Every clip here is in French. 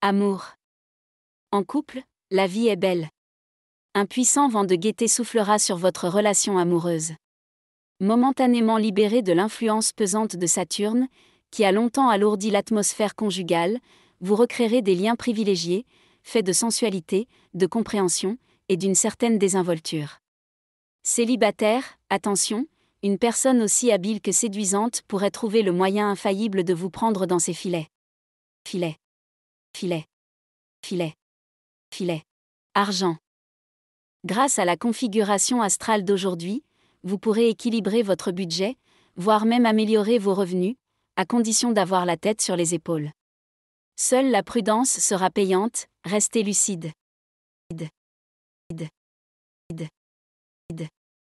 Amour. En couple, la vie est belle. Un puissant vent de gaieté soufflera sur votre relation amoureuse. Momentanément libéré de l'influence pesante de Saturne, qui a longtemps alourdi l'atmosphère conjugale, vous recréerez des liens privilégiés, faits de sensualité, de compréhension et d'une certaine désinvolture. Célibataire, attention, une personne aussi habile que séduisante pourrait trouver le moyen infaillible de vous prendre dans ses filets. Filets. Filet. Filet. Filet. Argent. Grâce à la configuration astrale d'aujourd'hui, vous pourrez équilibrer votre budget, voire même améliorer vos revenus, à condition d'avoir la tête sur les épaules. Seule la prudence sera payante, restez lucide.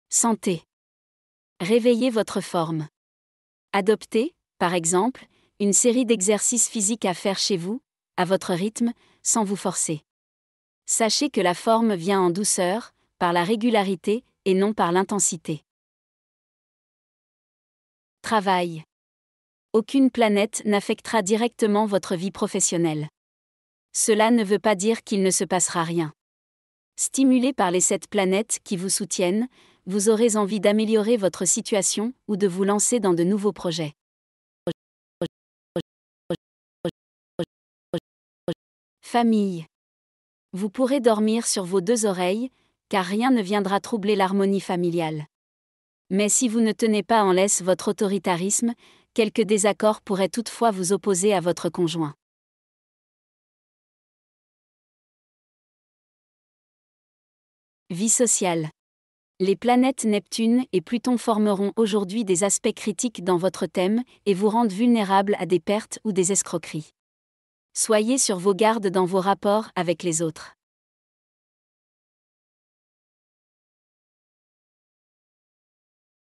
Santé. Réveillez votre forme. Adoptez, par exemple, une série d'exercices physiques à faire chez vous, à votre rythme, sans vous forcer. Sachez que la forme vient en douceur, par la régularité, et non par l'intensité. Travail. Aucune planète n'affectera directement votre vie professionnelle. Cela ne veut pas dire qu'il ne se passera rien. Stimulé par les sept planètes qui vous soutiennent, vous aurez envie d'améliorer votre situation ou de vous lancer dans de nouveaux projets. Famille. Vous pourrez dormir sur vos deux oreilles, car rien ne viendra troubler l'harmonie familiale. Mais si vous ne tenez pas en laisse votre autoritarisme, quelques désaccords pourraient toutefois vous opposer à votre conjoint. Vie sociale. Les planètes Neptune et Pluton formeront aujourd'hui des aspects critiques dans votre thème et vous rendent vulnérable à des pertes ou des escroqueries. Soyez sur vos gardes dans vos rapports avec les autres.